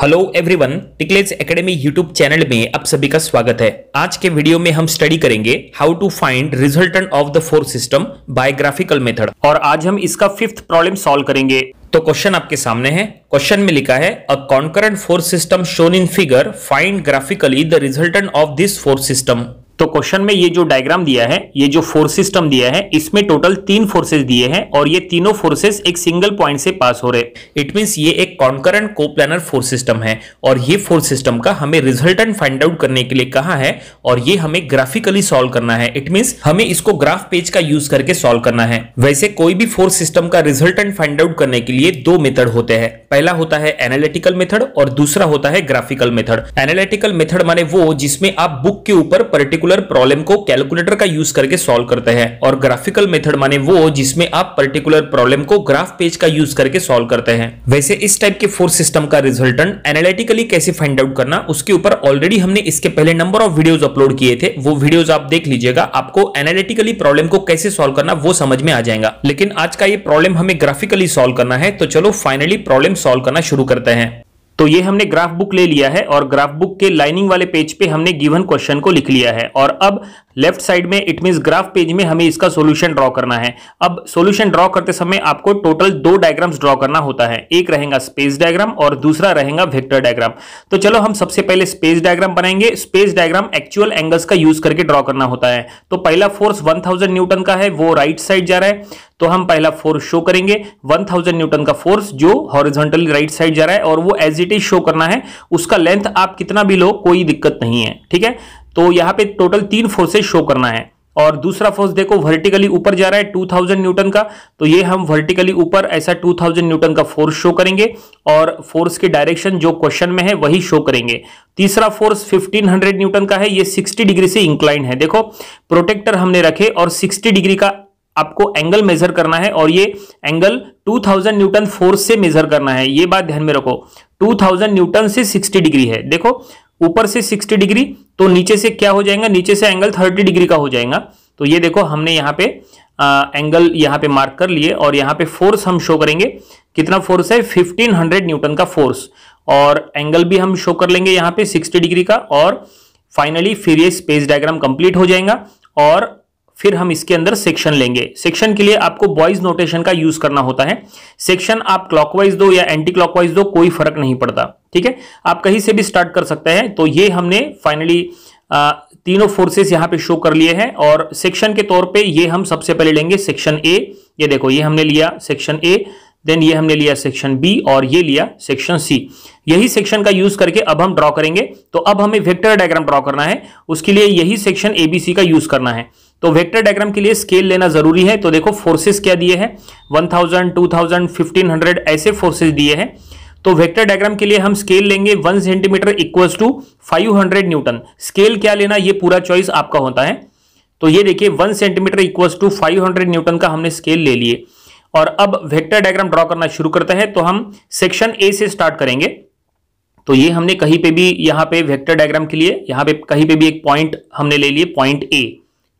hello everyone टिकलेज academy YouTube channel में आप सभी का स्वागत है आज के वीडियो में हम स्टडी करेंगे how to find resultant of the force system by graphical method और आज हम इसका फिफ्थ प्रॉब्लम सॉल्व करेंगे तो क्वेश्चन आपके सामने है क्वेश्चन में लिखा है a concurrent force system shown in figure find graphically the resultant of this force system तो क्वेश्चन में ये जो डायग्राम दिया है ये जो फोर्स सिस्टम दिया है इसमें टोटल तीन फोर्सेस दिए हैं और ये तीनों फोर्सेस एक सिंगल पॉइंट से पास हो रहे इट मीन्स ये एक कॉन्करेंट प्लानर फोर्स सिस्टम है और ये फोर्स सिस्टम का हमें रिजल्टेंट फाइंड आउट करने के लिए कहा है और ये हमें ग्राफिकली सोल्व करना है इट मीन्स हमें इसको ग्राफ पेज का यूज करके सोल्व करना है वैसे कोई भी फोर्स सिस्टम का रिजल्टेंट फाइंड आउट करने के लिए दो मेथड होते हैं पहला होता है एनालिटिकल मेथड और दूसरा होता है ग्राफिकल मेथड एनालिटिकल मेथड माने वो जिसमें आप बुक के ऊपर पर्टिकुलर पर्टिकुलर प्रॉब्लम को कैलकुलेटर का यूज करके सॉल्व करते हैं और ग्राफिकल मेथड माने वो जिसमें आप पर्टिकुलर प्रॉब्लम को ग्राफ पेज का यूज करके सॉल्व करते हैं वैसे इस टाइप के फोर सिस्टम का रिजल्टेंट एनालिटिकली कैसे फाइंड आउट करना उसके ऊपर ऑलरेडी हमने इसके पहले नंबर ऑफ वीडियोज अपलोड किए थे वो वीडियोज आप देख लीजिएगा आपको एनालिटिकली प्रॉब्लम को कैसे सोल्व करना वो समझ में आ जाएगा लेकिन आज का ये प्रॉब्लम हमें ग्राफिकली सोल्व करना है तो चलो फाइनली प्रॉब्लम सोल्व करना शुरू करते हैं तो ये हमने ग्राफ बुक ले लिया है और ग्राफ बुक के लाइनिंग वाले पेज पे हमने गिवन क्वेश्चन को लिख लिया है और अब लेफ्ट साइड में इट मीन ग्राफ पेज में हमें इसका सोल्यूशन ड्रॉ करना है अब सोल्यूशन ड्रॉ करते समय आपको टोटल दो डायग्राम्स ड्रॉ करना होता है एक रहेगा स्पेस डायग्राम और दूसरा रहेगा वेक्टर डायग्राम तो चलो हम सबसे पहले स्पेस डायग्राम बनाएंगे स्पेस डायग्राम एक्चुअल एंगल्स का यूज करके ड्रॉ करना होता है तो पहला फोर्स 1000 न्यूटन का है वो राइट साइड जा रहा है तो हम पहला फोर्स शो करेंगे 1000 न्यूटन का फोर्स जो हॉरिजॉन्टली राइट साइड जा रहा है और वो एज इट इज शो करना है उसका लेंथ आप कितना भी लो कोई दिक्कत नहीं है ठीक है तो यहाँ पे टोटल तीन फोर्सेस शो करना है और दूसरा फोर्स देखो वर्टिकली ऊपर जा रहा है 2000 न्यूटन का तो ये हम वर्टिकली ऊपर ऐसा 2000 न्यूटन का फोर्स शो करेंगे और फोर्स के डायरेक्शन जो क्वेश्चन में है वही शो करेंगे तीसरा फोर्स 1500 न्यूटन का है ये 60 डिग्री से इंक्लाइन है देखो प्रोटेक्टर हमने रखे और 60 डिग्री का आपको एंगल मेजर करना है और ये एंगल 2000 न्यूटन फोर्स से मेजर करना है ये बात ध्यान में रखो 2000 न्यूटन से 60 डिग्री है देखो ऊपर से 60 डिग्री तो नीचे से क्या हो जाएगा नीचे से एंगल 30 डिग्री का हो जाएगा तो ये देखो हमने यहाँ पे आ, एंगल यहाँ पे मार्क कर लिए और यहाँ पे फोर्स हम शो करेंगे कितना फोर्स है 1500 न्यूटन का फोर्स और एंगल भी हम शो कर लेंगे यहाँ पे 60 डिग्री का और फाइनली फिर ये स्पेस डायग्राम कंप्लीट हो जाएगा और फिर हम इसके अंदर सेक्शन लेंगे सेक्शन के लिए आपको बॉयज नोटेशन का यूज करना होता है सेक्शन आप क्लॉकवाइज दो या एंटी क्लॉकवाइज दो कोई फर्क नहीं पड़ता ठीक है आप कहीं से भी स्टार्ट कर सकते हैं तो ये हमने फाइनली तीनों फोर्सेस यहां पे शो कर लिए हैं और सेक्शन के तौर पे ये हम सबसे पहले लेंगे सेक्शन ए ये देखो ये हमने लिया सेक्शन ए देन ये हमने लिया सेक्शन बी और ये लिया सेक्शन सी यही सेक्शन का यूज करके अब हम ड्रॉ करेंगे तो अब हमें वेक्टर डायग्राम ड्रॉ करना है उसके लिए यही सेक्शन एबीसी का यूज करना है तो वेक्टर डायग्राम के लिए स्केल लेना जरूरी है तो देखो फोर्सेस क्या दिए हैं 1000 2000 1500 ऐसे फोर्सेस दिए हैं तो वेक्टर डायग्राम के लिए हम स्केल लेंगे 1 centimetre equals to 500 newton scale क्या लेना ये पूरा चॉइस आपका होता है तो ये देखिए 1 सेंटीमीटर इक्वल्स टू 500 न्यूटन का हमने स्केल ले लिए और अब वेक्टर डायग्राम ड्रॉ करना शुरू करते हैं तो हम सेक्शन ए से स्टार्ट करेंगे तो ये हमने कहीं पे भी यहाँ पे वेक्टर डायग्राम के लिए यहाँ पे कहीं पे भी एक पॉइंट हमने ले लिए पॉइंट ए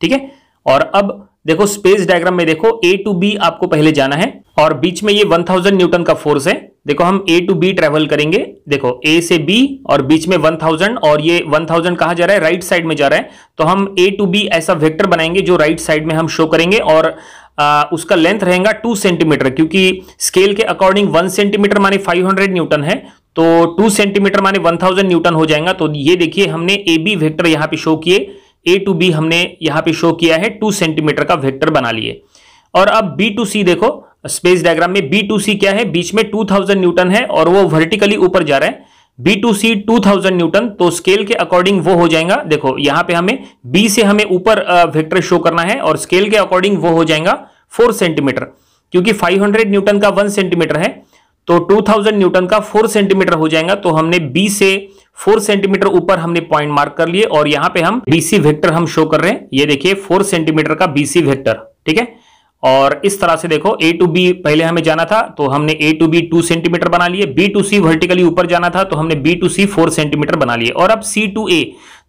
ठीक है और अब देखो स्पेस डायग्राम में देखो ए टू बी आपको पहले जाना है और बीच में ये 1000 न्यूटन का फोर्स है देखो हम ए टू बी ट्रेवल करेंगे देखो ए से बी और बीच में 1000 और ये 1000 कहा जा रहा है राइट साइड में जा रहा है तो हम ए टू बी ऐसा वेक्टर बनाएंगे जो राइट साइड में हम शो करेंगे और आ, उसका लेंथ रहेगा टू सेंटीमीटर क्योंकि स्केल के अकॉर्डिंग वन सेंटीमीटर माने फाइव न्यूटन है तो टू सेंटीमीटर माने वन न्यूटन हो जाएगा तो ये देखिए हमने ए बी वेक्टर यहां पे शो किए ए टू बी हमने यहां पे शो किया है टू सेंटीमीटर का वेक्टर बना लिए और अब बी टू सी देखो स्पेस डायग्राम में बी टू सी क्या है बीच में टू थाउजेंड न्यूटन है और वो वर्टिकली ऊपर जा रहा है B to C two thousand newton तो स्केल के अकॉर्डिंग वो हो जाएगा देखो यहां पे हमें बी से हमें ऊपर वेक्टर शो करना है और स्केल के अकॉर्डिंग वो हो जाएगा फोर सेंटीमीटर क्योंकि फाइव हंड्रेड न्यूटन का वन सेंटीमीटर है तो टू थाउजेंड न्यूटन का फोर सेंटीमीटर हो जाएगा तो हमने बी से फोर सेंटीमीटर ऊपर हमने पॉइंट मार्क कर लिए और यहां पे हम बीसी वेक्टर हम शो कर रहे हैं ये देखिए फोर सेंटीमीटर का बीसी वेक्टर ठीक है और इस तरह से देखो ए टू बी पहले हमें जाना था तो हमने A to B two centimetre बना लिए बी टू सी वर्टिकली ऊपर जाना था तो हमने B to C four centimetre बना लिए और अब सी टू ए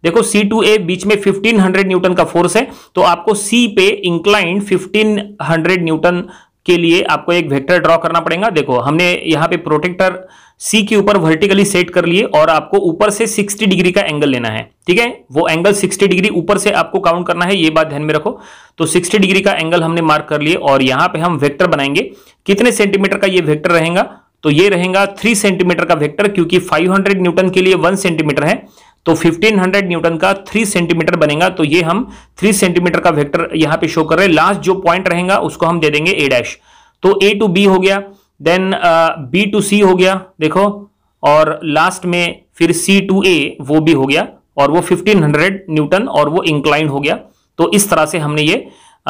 देखो सी टू ए बीच में 1500 न्यूटन का फोर्स है तो आपको सी पे इंक्लाइंड 1500 न्यूटन के लिए आपको एक वेक्टर ड्रॉ करना पड़ेगा देखो हमने यहाँ पे प्रोटेक्टर सी के ऊपर वर्टिकली सेट कर लिए और आपको ऊपर से 60 डिग्री का एंगल लेना है ठीक है वो एंगल 60 डिग्री ऊपर से आपको काउंट करना है ये बात ध्यान में रखो तो 60 डिग्री का एंगल हमने मार्क कर लिए और यहाँ पे हम वेक्टर बनाएंगे कितने सेंटीमीटर का ये वेक्टर रहेगा तो ये रहेगा थ्री सेंटीमीटर का वेक्टर क्योंकि फाइव न्यूटन के लिए वन सेंटीमीटर है तो 1500 न्यूटन का 3 सेंटीमीटर बनेगा तो ये हम 3 सेंटीमीटर का वेक्टर यहां पे शो कर रहे हैं लास्ट जो पॉइंट रहेगा उसको हम दे देंगे ए डैश तो ए टू बी हो गया देन बी टू सी हो गया देखो और लास्ट में फिर सी टू ए वो भी हो गया और वो 1500 न्यूटन और वो इंक्लाइन हो गया तो इस तरह से हमने ये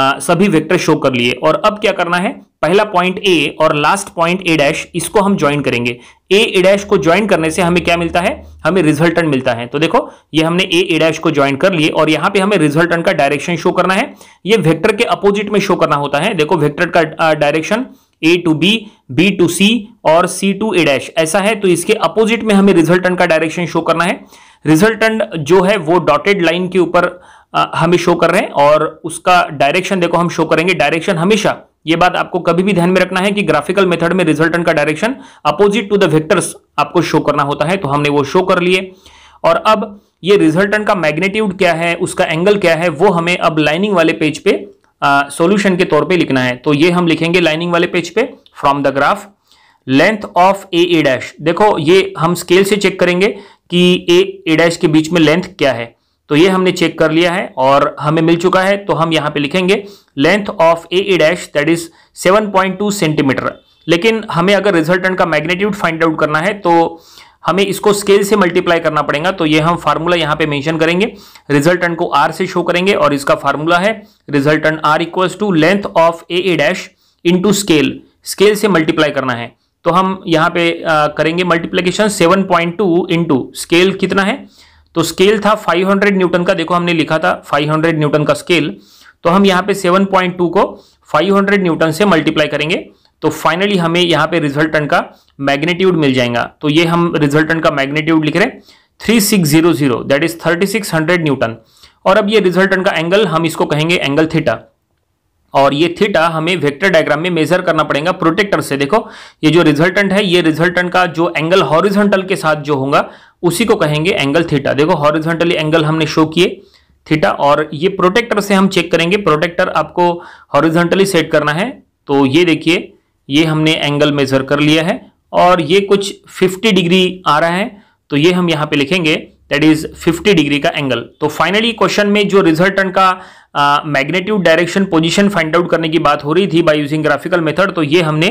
आ, सभी वेक्टर शो कर लिए और अब क्या करना है पहला पॉइंट ए और लास्ट पॉइंट ए डैश इसको हम ज्वाइन करेंगे ए ए डैश को ज्वाइन करने से हमें क्या मिलता है हमें रिजल्टेंट मिलता है तो देखो ये हमने ए ए डैश को ज्वाइन कर लिए और यहां पे हमें रिजल्टेंट का डायरेक्शन शो करना है ये वेक्टर के अपोजिट में शो करना होता है देखो वेक्टर का direction A to B B to C और सी टू ए डैश ऐसा है तो इसके अपोजिट में हमें रिजल्टेंट का डायरेक्शन शो करना है रिजल्टेंट जो है वो डॉटेड लाइन के ऊपर हमें शो कर रहे हैं और उसका डायरेक्शन देखो हम शो करेंगे डायरेक्शन हमेशा ये बात आपको कभी भी ध्यान में रखना है कि ग्राफिकल मेथड में रिजल्टेंट का direction opposite to the vectors आपको शो करना होता है तो हमने वो शो कर लिए और अब ये रिजल्टेंट का मैग्नेट्यूड क्या है उसका एंगल क्या है वो हमें अब लाइनिंग वाले पेज पे सॉल्यूशन के तौर पे लिखना है तो ये हम लिखेंगे लाइनिंग वाले पेज पे from the graph length of A A dash देखो ये हम स्केल से चेक करेंगे कि ए ए डैश के बीच में लेंथ क्या है तो ये हमने चेक कर लिया है और हमें मिल चुका है तो हम यहाँ पे लिखेंगे length of A A dash that is 7.2 centimetre लेकिन हमें अगर रिजल्टेंट का मैग्नेट्यूड फाइंड आउट करना है तो हमें इसको स्केल से मल्टीप्लाई करना पड़ेगा तो ये हम फार्मूला यहाँ पे मेंशन करेंगे रिजल्टेंट को आर से शो करेंगे और इसका फार्मूला है resultant R equals to length of A A dash into scale scale से मल्टीप्लाई करना है तो हम यहाँ पे आ, करेंगे multiplication seven point two into scale कितना है तो स्केल था 500 न्यूटन का देखो हमने लिखा था 500 न्यूटन का स्केल तो हम यहाँ पे 7.2 को 500 न्यूटन से मल्टीप्लाई करेंगे तो फाइनली हमें यहाँ पे रिजल्टन का मैग्नेट्यूड मिल जाएगा तो ये हम रिजल्टन का मैग्नेट्यूड लिख रहे हैं three six zero zero that is thirty six hundred newton और अब ये रिजल्टन का एंगल हम इसको कहेंगे एंगल थीटा और ये थीटा हमें वेक्टर डायग्राम में मेजर करना पड़ेगा प्रोटेक्टर से देखो ये जो रिजल्टेंट है ये रिजल्टेंट का जो एंगल हॉरिजॉन्टल के साथ जो होगा उसी को कहेंगे एंगल थीटा देखो हॉरिजॉन्टली एंगल हमने शो किए थीटा और ये प्रोटेक्टर से हम चेक करेंगे प्रोटेक्टर आपको हॉरिजॉन्टली सेट करना है तो ये देखिए ये हमने एंगल मेजर कर लिया है और ये कुछ 50 डिग्री आ रहा है तो ये हम यहाँ पे लिखेंगे दैट इज 50 डिग्री का एंगल तो फाइनली क्वेश्चन में जो रिजल्टन का magnitude direction position find out करने की बात हो रही थी बाय यूजिंग ग्राफिकल मेथड तो ये हमने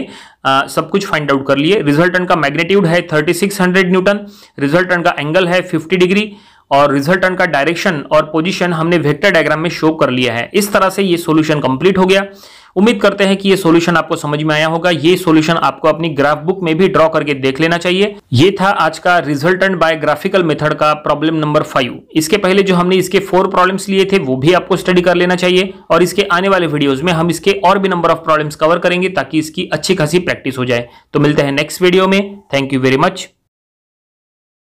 uh, सब कुछ फाइंड आउट कर लिए रिजल्टन का मैग्नेट्यूड है 3600 न्यूटन रिजल्टन का एंगल है 50 डिग्री और रिजल्टन का डायरेक्शन और पोजीशन हमने वेक्टर डायग्राम में शो कर लिया है इस तरह से ये सोल्यूशन कंप्लीट हो गया उम्मीद करते हैं कि ये सॉल्यूशन आपको समझ में आया होगा ये सॉल्यूशन आपको अपनी ग्राफ बुक में भी ड्रॉ करके देख लेना चाहिए ये था आज का रिजल्टेंट बाय ग्राफिकल मेथड का प्रॉब्लम नंबर फाइव इसके पहले जो हमने इसके फोर प्रॉब्लम्स लिए थे वो भी आपको स्टडी कर लेना चाहिए और इसके आने वाले वीडियोज में हम इसके और भी नंबर ऑफ प्रॉब्लम्स कवर करेंगे ताकि इसकी अच्छी खासी प्रैक्टिस हो जाए तो मिलते हैं नेक्स्ट वीडियो में थैंक यू वेरी मच